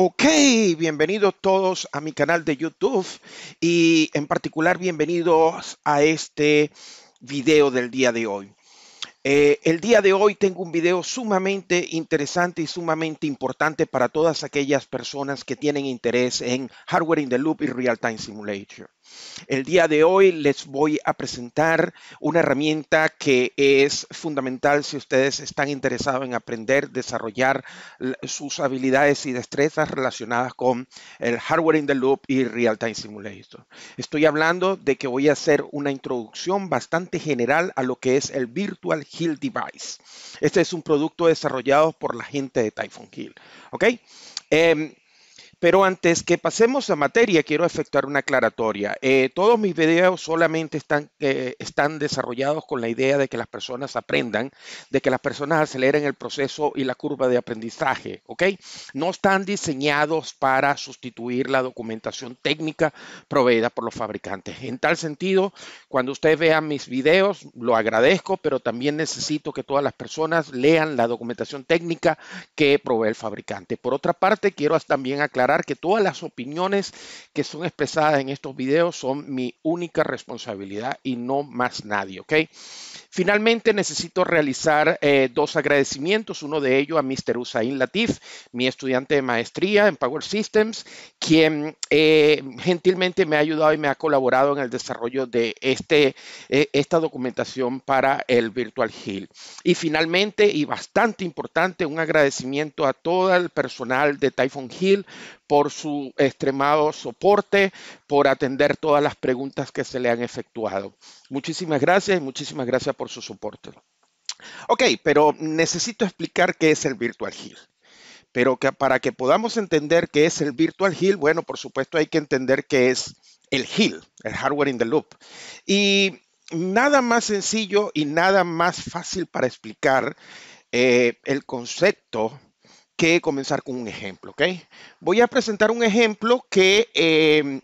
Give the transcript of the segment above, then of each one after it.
Ok, bienvenidos todos a mi canal de YouTube y en particular bienvenidos a este video del día de hoy. Eh, el día de hoy tengo un video sumamente interesante y sumamente importante para todas aquellas personas que tienen interés en Hardware in the Loop y Real Time Simulation. El día de hoy les voy a presentar una herramienta que es fundamental si ustedes están interesados en aprender, desarrollar sus habilidades y destrezas relacionadas con el hardware in the loop y real time simulator. Estoy hablando de que voy a hacer una introducción bastante general a lo que es el Virtual Hill Device. Este es un producto desarrollado por la gente de Typhoon Hill. ¿Ok? Em, pero antes que pasemos a materia, quiero efectuar una aclaratoria. Eh, todos mis videos solamente están, eh, están desarrollados con la idea de que las personas aprendan, de que las personas aceleren el proceso y la curva de aprendizaje, ¿ok? No están diseñados para sustituir la documentación técnica proveída por los fabricantes. En tal sentido, cuando ustedes vean mis videos, lo agradezco, pero también necesito que todas las personas lean la documentación técnica que provee el fabricante. Por otra parte, quiero también aclarar que todas las opiniones que son expresadas en estos videos son mi única responsabilidad y no más nadie, ¿ok? Finalmente, necesito realizar eh, dos agradecimientos, uno de ellos a Mr. Usain Latif, mi estudiante de maestría en Power Systems, quien eh, gentilmente me ha ayudado y me ha colaborado en el desarrollo de este, eh, esta documentación para el Virtual Hill. Y finalmente, y bastante importante, un agradecimiento a todo el personal de Typhoon Hill por su extremado soporte, por atender todas las preguntas que se le han efectuado. Muchísimas gracias y muchísimas gracias por su soporte. Ok, pero necesito explicar qué es el Virtual Hill. Pero que para que podamos entender qué es el Virtual Hill, bueno, por supuesto hay que entender qué es el Hill, el hardware in the loop. Y nada más sencillo y nada más fácil para explicar eh, el concepto que comenzar con un ejemplo, ¿ok? Voy a presentar un ejemplo que eh,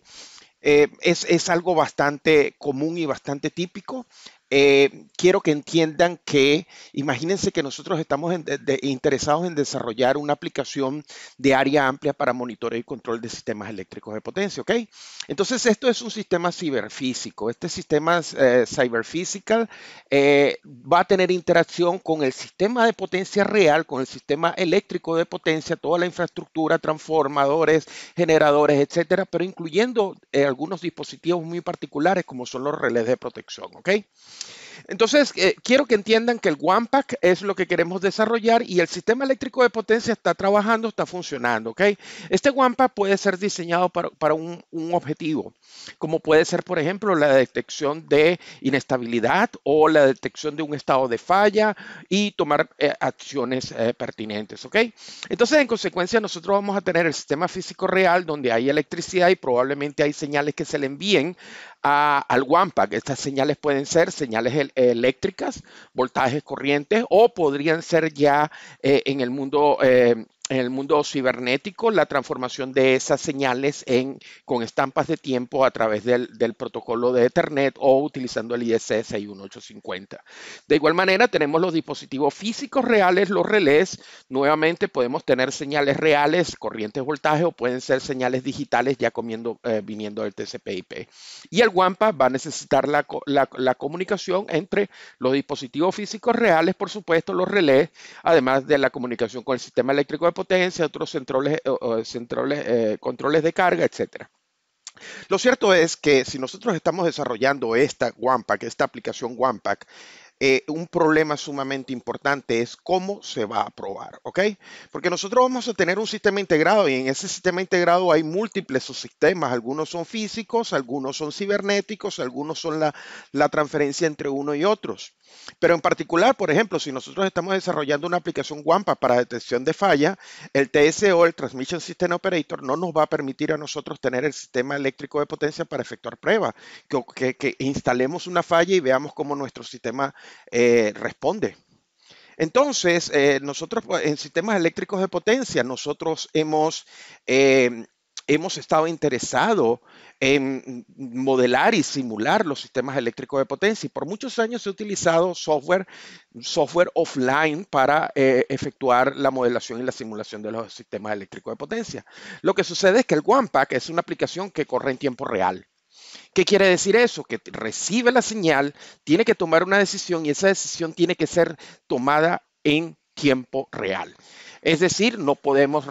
eh, es, es, algo bastante común y bastante típico. Eh, quiero que entiendan que imagínense que nosotros estamos interesados en desarrollar una aplicación de área amplia para monitoreo y control de sistemas eléctricos de potencia, ¿ok? Entonces esto es un sistema ciberfísico. Este sistema eh, eh, va a tener interacción con el sistema de potencia real, con el sistema eléctrico de potencia, toda la infraestructura, transformadores, generadores, etcétera, pero incluyendo eh, algunos dispositivos muy particulares como son los relés de protección, ¿ok? Entonces, eh, quiero que entiendan que el WAMPAC es lo que queremos desarrollar y el sistema eléctrico de potencia está trabajando, está funcionando, ¿ok? Este WAMPAC puede ser diseñado para, un, objetivo, como puede ser, por ejemplo, la detección de inestabilidad o la detección de un estado de falla y tomar eh, acciones eh, pertinentes, ¿ok? Entonces, en consecuencia, nosotros vamos a tener el sistema físico real donde hay electricidad y probablemente hay señales que se le envíen a, al WAMPAC. Estas señales pueden ser señales eléctricas, voltajes corrientes o podrían ser ya eh, en el mundo eh, en el mundo cibernético la transformación de esas señales en, con estampas de tiempo a través del, del protocolo de Ethernet o utilizando el IDC 61850. De igual manera, tenemos los dispositivos físicos reales, los relés. Nuevamente, podemos tener señales reales, corrientes, voltaje o pueden ser señales digitales ya comiendo, eh, viniendo del TCP/IP. Y el WAMPA va a necesitar la, la, la comunicación entre los dispositivos físicos reales, por supuesto, los relés, además de la comunicación con el sistema eléctrico de potencia, otros centrales centrales eh, controles de carga, etcétera. Lo cierto es que si nosotros estamos desarrollando esta OnePack, esta aplicación OnePack eh, un problema sumamente importante es cómo se va a probar, ¿ok? Porque nosotros vamos a tener un sistema integrado y en ese sistema integrado hay múltiples subsistemas, algunos son físicos, algunos son cibernéticos, algunos son la, transferencia entre uno y otros. Pero en particular, por ejemplo, si nosotros estamos desarrollando una aplicación WAMPA para detección de falla, el TSO, el Transmission System Operator, no nos va a permitir a nosotros tener el sistema eléctrico de potencia para efectuar pruebas, que, que instalemos una falla y veamos cómo nuestro sistema eh, responde. Entonces, eh, nosotros pues, en sistemas eléctricos de potencia, nosotros hemos, eh, hemos estado interesados en modelar y simular los sistemas eléctricos de potencia. Y por muchos años ha utilizado software, software offline para efectuar la modelación y la simulación de los sistemas eléctricos de potencia. Lo que sucede es que el OnePack es una aplicación que corre en tiempo real. ¿Qué quiere decir eso? Que recibe la señal, tiene que tomar una decisión y esa decisión tiene que ser tomada en tiempo real. Es decir, no podemos,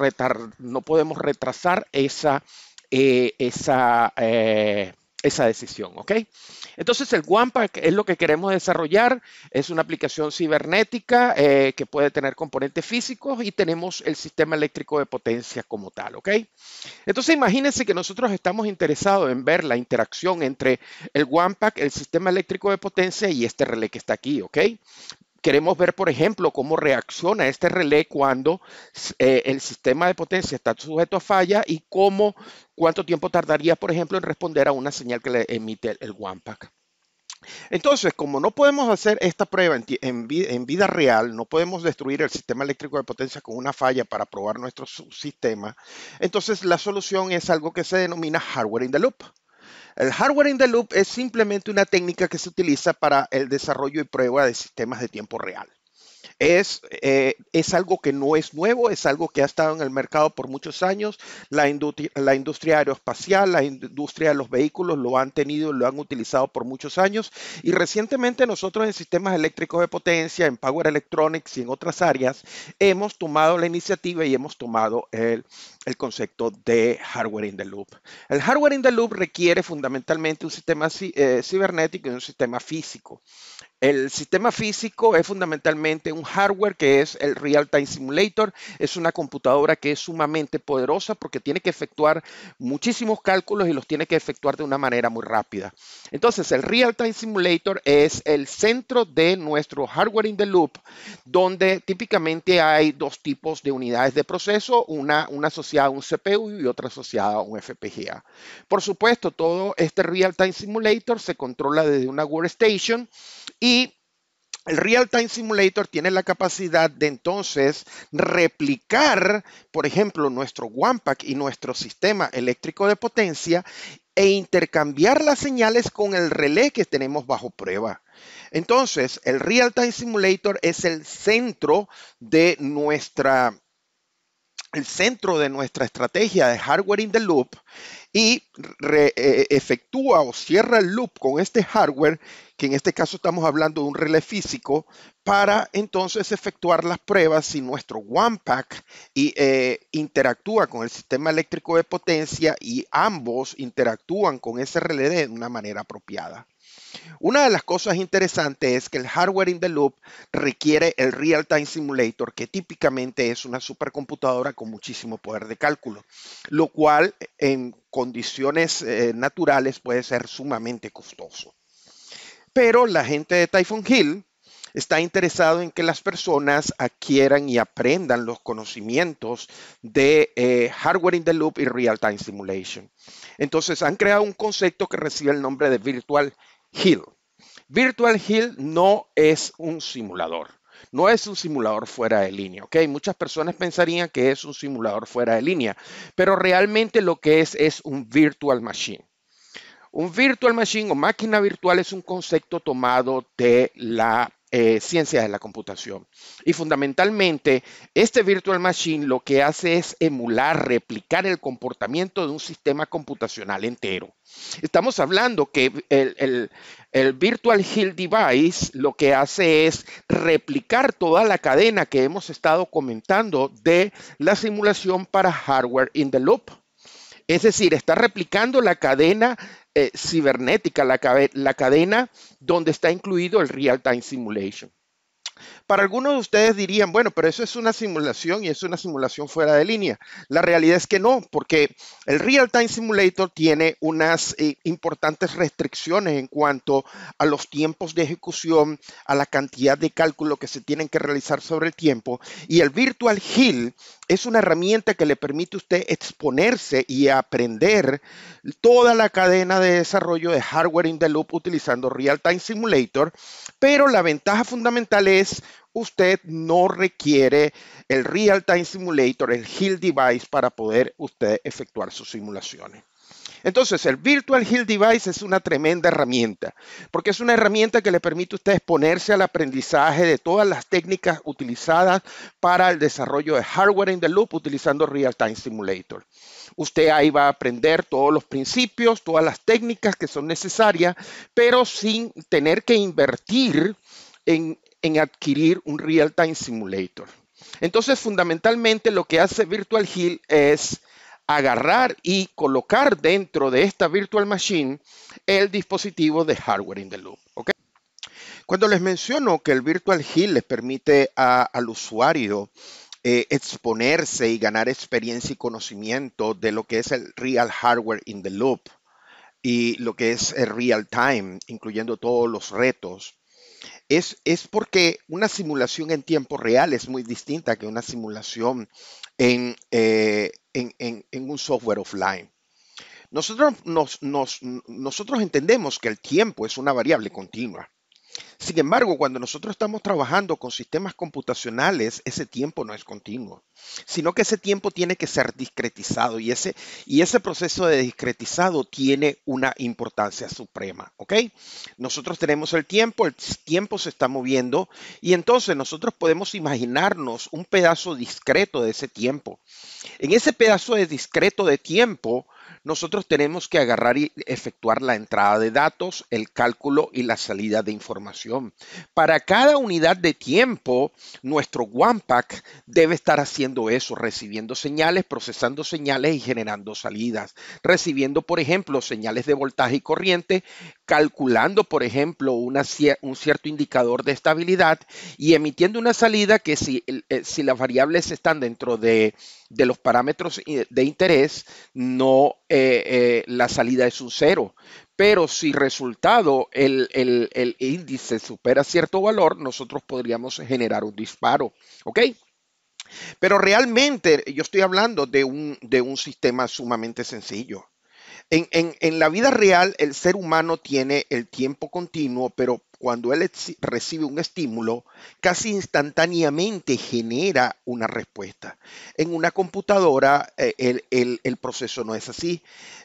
no podemos retrasar esa, eh, eh, esa decisión, ¿ok? Entonces el OnePack es lo que queremos desarrollar, es una aplicación cibernética eh, que puede tener componentes físicos y tenemos el sistema eléctrico de potencia como tal, ¿ok? Entonces imagínense que nosotros estamos interesados en ver la interacción entre el OnePack, el sistema eléctrico de potencia y este relé que está aquí, ¿ok? Queremos ver, por ejemplo, cómo reacciona este relé cuando eh, el sistema de potencia está sujeto a falla y cómo, cuánto tiempo tardaría, por ejemplo, en responder a una señal que le emite el WAMPAC. Entonces, como no podemos hacer esta prueba en, en, vida real, no podemos destruir el sistema eléctrico de potencia con una falla para probar nuestro sistema, entonces la solución es algo que se denomina hardware in the loop. El hardware in the loop es simplemente una técnica que se utiliza para el desarrollo y prueba de sistemas de tiempo real es, eh, es algo que no es nuevo, es algo que ha estado en el mercado por muchos años. La, industria, la industria aeroespacial, la industria de los vehículos lo han tenido, lo han utilizado por muchos años. Y recientemente nosotros en sistemas eléctricos de potencia, en Power Electronics y en otras áreas, hemos tomado la iniciativa y hemos tomado el, concepto de hardware in the loop. El hardware in the loop requiere fundamentalmente un sistema eh, cibernético y un sistema físico. El sistema físico es fundamentalmente un hardware que es el Real Time Simulator. Es una computadora que es sumamente poderosa porque tiene que efectuar muchísimos cálculos y los tiene que efectuar de una manera muy rápida. Entonces, el Real Time Simulator es el centro de nuestro hardware in the loop, donde típicamente hay dos tipos de unidades de proceso, una, una asociada a un CPU y otra asociada a un FPGA. Por supuesto, todo este Real Time Simulator se controla desde una workstation y el Real Time Simulator tiene la capacidad de entonces replicar, por ejemplo, nuestro WAMPAC y nuestro sistema eléctrico de potencia e intercambiar las señales con el relé que tenemos bajo prueba. Entonces, el Real Time Simulator es el centro de nuestra el centro de nuestra estrategia de hardware in the loop y e, efectúa o cierra el loop con este hardware, que en este caso estamos hablando de un relé físico, para entonces efectuar las pruebas si nuestro OnePack eh, interactúa con el sistema eléctrico de potencia y ambos interactúan con ese relé de una manera apropiada. Una de las cosas interesantes es que el hardware in the loop requiere el real-time simulator, que típicamente es una supercomputadora con muchísimo poder de cálculo, lo cual en condiciones eh, naturales puede ser sumamente costoso. Pero la gente de Typhoon Hill está interesado en que las personas adquieran y aprendan los conocimientos de eh, Hardware in the Loop y Real Time Simulation. Entonces han creado un concepto que recibe el nombre de Virtual Hill. Virtual Hill no es un simulador. No es un simulador fuera de línea, ¿ok? Muchas personas pensarían que es un simulador fuera de línea, pero realmente lo que es es un virtual machine. Un virtual machine o máquina virtual es un concepto tomado de la ciencia eh, ciencias de la computación. Y fundamentalmente, este virtual machine lo que hace es emular, replicar el comportamiento de un sistema computacional entero. Estamos hablando que el, virtual Hill device lo que hace es replicar toda la cadena que hemos estado comentando de la simulación para hardware in the loop. Es decir, está replicando la cadena eh, cibernética, la, la cadena donde está incluido el Real Time Simulation. Para algunos de ustedes dirían, bueno, pero eso es una simulación y es una simulación fuera de línea. La realidad es que no, porque el Real Time Simulator tiene unas eh, importantes restricciones en cuanto a los tiempos de ejecución, a la cantidad de cálculo que se tienen que realizar sobre el tiempo. Y el Virtual Hill es una herramienta que le permite a usted exponerse y aprender toda la cadena de desarrollo de hardware in the loop utilizando Real Time Simulator. Pero la ventaja fundamental es usted no requiere el Real Time Simulator, el Hill Device para poder usted efectuar sus simulaciones. Entonces, el Virtual Hill Device es una tremenda herramienta, porque es una herramienta que le permite a usted exponerse al aprendizaje de todas las técnicas utilizadas para el desarrollo de hardware in the loop utilizando Real Time Simulator. Usted ahí va a aprender todos los principios, todas las técnicas que son necesarias, pero sin tener que invertir en en adquirir un real-time simulator. Entonces, fundamentalmente lo que hace Virtual Hill es agarrar y colocar dentro de esta virtual machine el dispositivo de hardware in the loop. ¿okay? Cuando les menciono que el Virtual Hill les permite al usuario eh, exponerse y ganar experiencia y conocimiento de lo que es el real hardware in the loop y lo que es el real time, incluyendo todos los retos, es, porque una simulación en tiempo real es muy distinta que una simulación en, eh, un software offline. nosotros entendemos que el tiempo es una variable continua. Sin embargo, cuando nosotros estamos trabajando con sistemas computacionales, ese tiempo no es continuo, sino que ese tiempo tiene que ser discretizado y ese, y ese proceso de discretizado tiene una importancia suprema, Nosotros tenemos el tiempo, el tiempo se está moviendo y entonces nosotros podemos imaginarnos un pedazo discreto de ese tiempo. En ese pedazo de discreto de tiempo, nosotros tenemos que agarrar y efectuar la entrada de datos, el cálculo y la salida de información. Para cada unidad de tiempo, nuestro OnePack debe estar haciendo eso, recibiendo señales, procesando señales y generando salidas. Recibiendo, por ejemplo, señales de voltaje y corriente, calculando, por ejemplo, un cierto indicador de estabilidad y emitiendo una salida que si eh, las variables están dentro de de los parámetros de interés, no eh, eh, la salida es un cero. Pero si resultado el, el, índice supera cierto valor, nosotros podríamos generar un disparo. Pero realmente yo estoy hablando de un, de un sistema sumamente sencillo. En, en, la vida real, el ser humano tiene el tiempo continuo, pero cuando él recibe un estímulo, casi instantáneamente genera una respuesta. En una computadora eh, el, proceso no es así.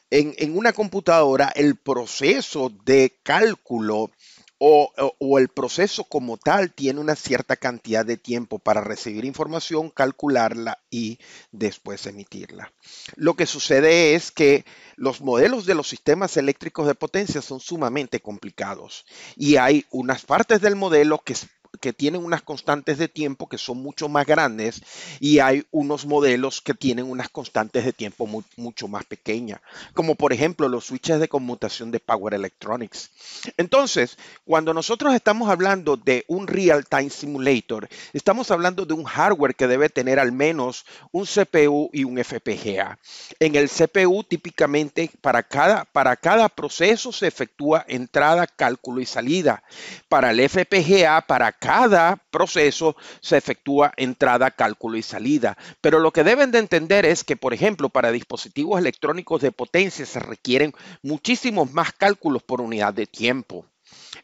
En, en, una computadora el proceso de cálculo o, el proceso como tal tiene una cierta cantidad de tiempo para recibir información, calcularla y después emitirla. Lo que sucede es que los modelos de los sistemas eléctricos de potencia son sumamente complicados y hay unas partes del modelo que que tienen unas constantes de tiempo que son mucho más grandes y hay unos modelos que tienen unas constantes de tiempo mucho más pequeñas, como por ejemplo los switches de conmutación de Power Electronics. Entonces, cuando nosotros estamos hablando de un real-time simulator, estamos hablando de un hardware que debe tener al menos un CPU y un FPGA. En el CPU típicamente para cada, para cada proceso se efectúa entrada, cálculo y salida. Para el FPGA, para cada proceso se efectúa entrada, cálculo y salida. Pero lo que deben de entender es que, por ejemplo, para dispositivos electrónicos de potencia se requieren muchísimos más cálculos por unidad de tiempo.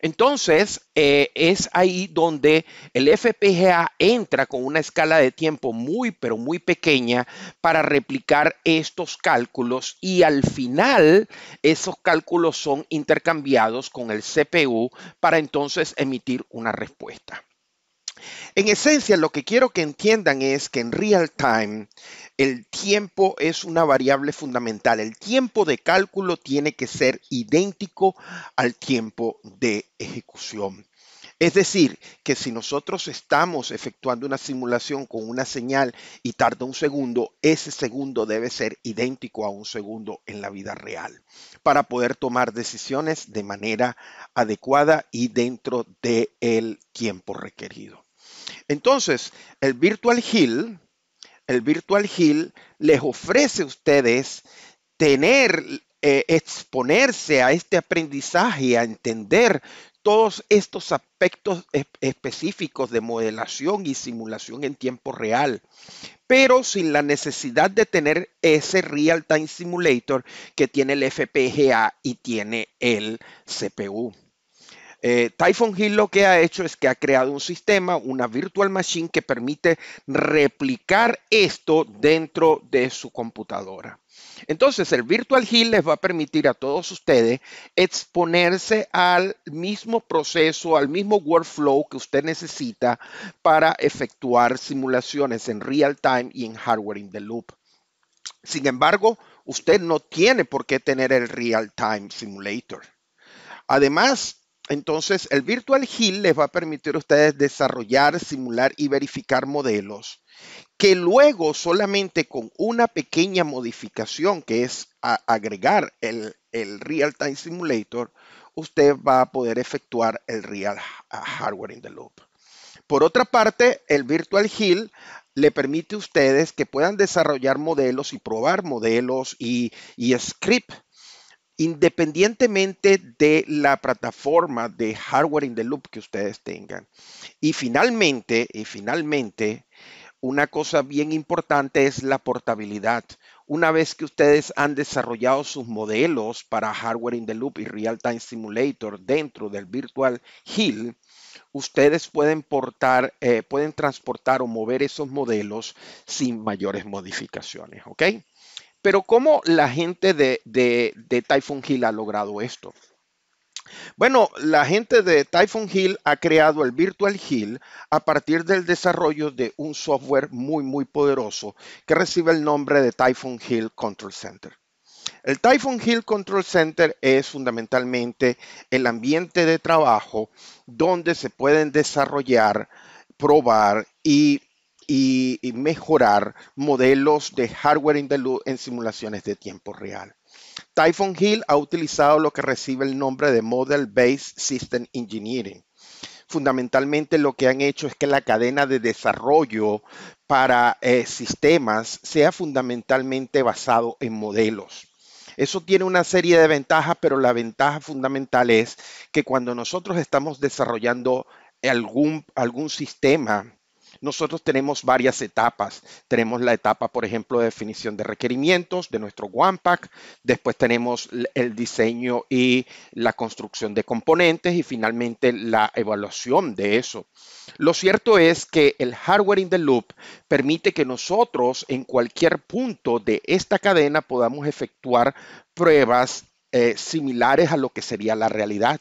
Entonces, eh, es ahí donde el FPGA entra con una escala de tiempo muy, pero muy pequeña para replicar estos cálculos y al final esos cálculos son intercambiados con el CPU para entonces emitir una respuesta. En esencia, lo que quiero que entiendan es que en real time el tiempo es una variable fundamental. El tiempo de cálculo tiene que ser idéntico al tiempo de ejecución. Es decir, que si nosotros estamos efectuando una simulación con una señal y tarda un segundo, ese segundo debe ser idéntico a un segundo en la vida real para poder tomar decisiones de manera adecuada y dentro del tiempo requerido. Entonces, el Virtual Hill, el Virtual Hill les ofrece a ustedes tener, eh, exponerse a este aprendizaje, a entender todos estos aspectos específicos de modelación y simulación en tiempo real, pero sin la necesidad de tener ese Real Time Simulator que tiene el FPGA y tiene el CPU. Typhoon eh, Typhon Hill lo que ha hecho es que ha creado un sistema, una virtual machine que permite replicar esto dentro de su computadora. Entonces, el Virtual Hill les va a permitir a todos ustedes exponerse al mismo proceso, al mismo workflow que usted necesita para efectuar simulaciones en real time y en hardware in the loop. Sin embargo, usted no tiene por qué tener el real time simulator. Además, entonces, el Virtual Hill les va a permitir a ustedes desarrollar, simular y verificar modelos que luego solamente con una pequeña modificación, que es agregar el, Real Time Simulator, usted va a poder efectuar el Real ah, Hardware in the Loop. Por otra parte, el Virtual Hill le permite a ustedes que puedan desarrollar modelos y probar modelos y, y script independientemente de la plataforma de hardware in the loop que ustedes tengan. Y finalmente, y finalmente, una cosa bien importante es la portabilidad. Una vez que ustedes han desarrollado sus modelos para Hardware in the Loop y Real Time Simulator dentro del Virtual Hill, ustedes pueden portar, eh, pueden transportar o mover esos modelos sin mayores modificaciones, ¿ok? Pero ¿cómo la gente de, de, de Typhoon Hill ha logrado esto? Bueno, la gente de Typhoon Hill ha creado el Virtual Hill a partir del desarrollo de un software muy, muy poderoso que recibe el nombre de Typhoon Hill Control Center. El Typhoon Hill Control Center es fundamentalmente el ambiente de trabajo donde se pueden desarrollar, probar y y, mejorar modelos de hardware in the en simulaciones de tiempo real. Typhoon Hill ha utilizado lo que recibe el nombre de Model Based System Engineering. Fundamentalmente lo que han hecho es que la cadena de desarrollo para eh, sistemas sea fundamentalmente basado en modelos. Eso tiene una serie de ventajas, pero la ventaja fundamental es que cuando nosotros estamos desarrollando algún, algún sistema, nosotros tenemos varias etapas. Tenemos la etapa, por ejemplo, de definición de requerimientos de nuestro OnePack. Después tenemos el diseño y la construcción de componentes y finalmente la evaluación de eso. Lo cierto es que el hardware in the loop permite que nosotros en cualquier punto de esta cadena podamos efectuar pruebas eh, similares a lo que sería la realidad.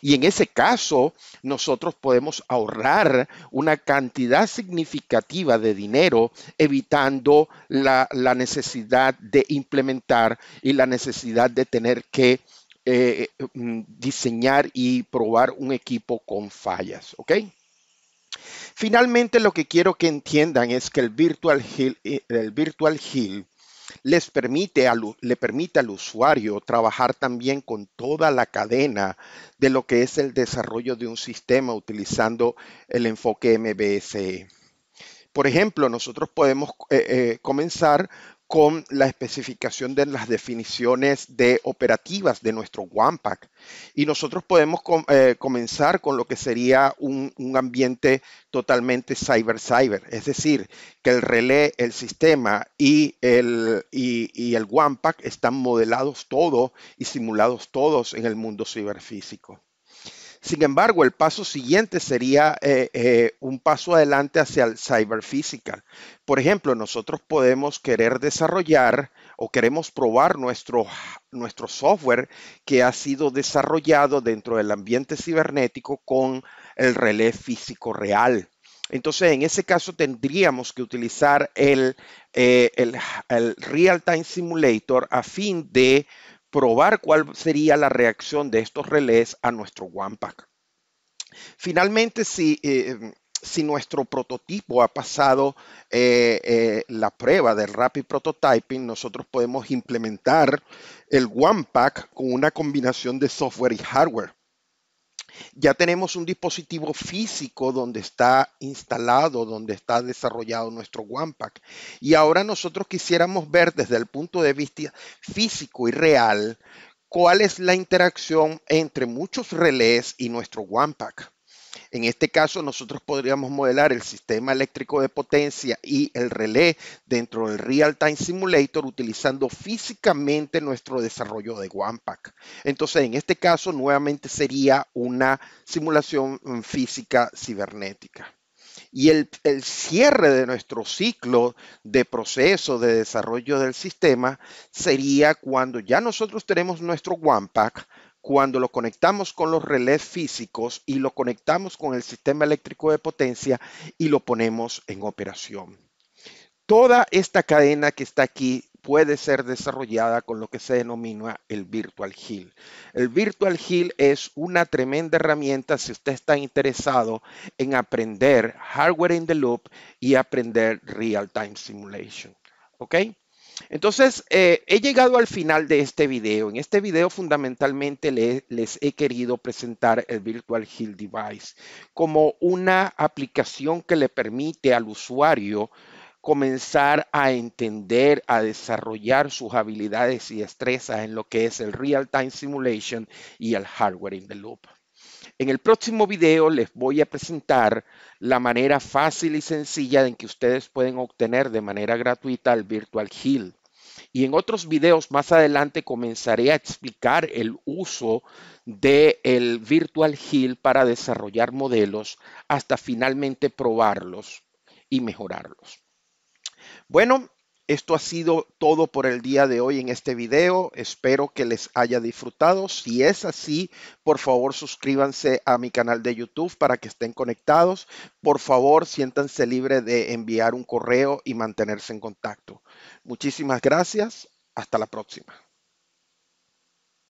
Y en ese caso, nosotros podemos ahorrar una cantidad significativa de dinero, evitando la, necesidad de implementar y la necesidad de tener que eh, mm, diseñar y probar un equipo con fallas. ¿Ok? Finalmente, lo que quiero que entiendan es que el Virtual Hill, eh, el Virtual Hill les permite al, le permite al usuario trabajar también con toda la cadena de lo que es el desarrollo de un sistema utilizando el enfoque MBSE. Por ejemplo, nosotros podemos eh, eh, comenzar con la especificación de las definiciones de operativas de nuestro WAMPAC. Y nosotros podemos eh, comenzar con lo que sería un, ambiente totalmente cyber-cyber, es decir, que el relé, el sistema y el, y, y están modelados todos y simulados todos en el mundo ciberfísico. Sin embargo, el paso siguiente sería eh, eh, un paso adelante hacia el cyberphysical. Por ejemplo, nosotros podemos querer desarrollar o queremos probar nuestro, nuestro software que ha sido desarrollado dentro del ambiente cibernético con el relé físico real. Entonces, en ese caso tendríamos que utilizar el, eh, el Real Time Simulator a fin de probar cuál sería la reacción de estos relés a nuestro OnePack. Finalmente, si, eh, si nuestro prototipo ha pasado eh, eh, la prueba del Rapid Prototyping, nosotros podemos implementar el One Pack con una combinación de software y hardware ya tenemos un dispositivo físico donde está instalado, donde está desarrollado nuestro WAMPAC. Y ahora nosotros quisiéramos ver desde el punto de vista físico y real cuál es la interacción entre muchos relés y nuestro WAMPAC. En este caso, nosotros podríamos modelar el sistema eléctrico de potencia y el relé dentro del Real Time Simulator utilizando físicamente nuestro desarrollo de OnePack. Entonces, en este caso, nuevamente sería una simulación mm, física cibernética. Y el, el, cierre de nuestro ciclo de proceso de desarrollo del sistema sería cuando ya nosotros tenemos nuestro OnePack, cuando lo conectamos con los relés físicos y lo conectamos con el sistema eléctrico de potencia y lo ponemos en operación. Toda esta cadena que está aquí puede ser desarrollada con lo que se denomina el Virtual Hill. El Virtual Hill es una tremenda herramienta si usted está interesado en aprender hardware in the loop y aprender real-time simulation. ¿Ok? Entonces, eh, he llegado al final de este video. En este video fundamentalmente les he querido presentar el Virtual Hill Device como una aplicación que le permite al usuario comenzar a entender, a desarrollar sus habilidades y destrezas en lo que es el Real Time Simulation y el Hardware in the Loop. En el próximo video les voy a presentar la manera fácil y sencilla en que ustedes pueden obtener de manera gratuita el Virtual Hill. Y en otros videos más adelante comenzaré a explicar el uso del Virtual Hill para desarrollar modelos hasta finalmente probarlos y mejorarlos. Bueno, esto ha sido todo por el día de hoy en este video. Espero que les haya disfrutado. Si es así, por favor suscríbanse a mi canal de YouTube para que estén conectados. Por favor, siéntanse libre de enviar un correo y mantenerse en contacto. Muchísimas gracias. Hasta la próxima.